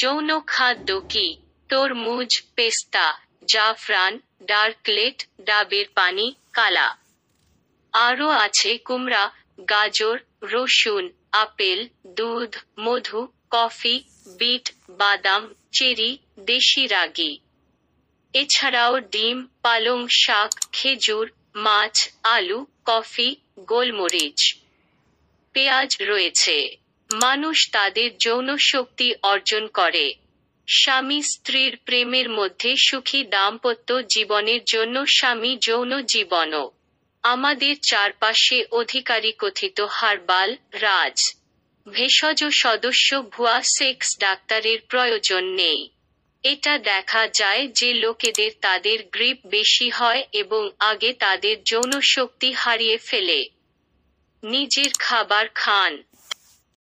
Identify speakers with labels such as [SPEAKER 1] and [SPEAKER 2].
[SPEAKER 1] যৌন খাদ্য কি তরমুজ পেস্তা জাফরান ডার্কলেট ডাবের পানি কালা আরও আছে কুমড়া গাজর রসুন আপেল দুধ মধু কফি বিট বাদাম চেরি দেশি রাগি এছাড়াও ডিম পালং শাক খেজুর মাছ আলু কফি গোলমরিচ পেঁয়াজ রয়েছে মানুষ তাদের যৌন শক্তি অর্জন করে স্বামী স্ত্রীর প্রেমের মধ্যে সুখী দাম্পত্য জীবনের জন্য স্বামী যৌন জীবনও আমাদের চারপাশে অধিকারী কথিত হারবাল রাজ ভেষজ সদস্য ভুয়া সেক্স ডাক্তারের প্রয়োজন নেই এটা দেখা যায় যে লোকেদের তাদের গ্রিপ বেশি হয় এবং আগে তাদের যৌন শক্তি হারিয়ে ফেলে নিজের খাবার খান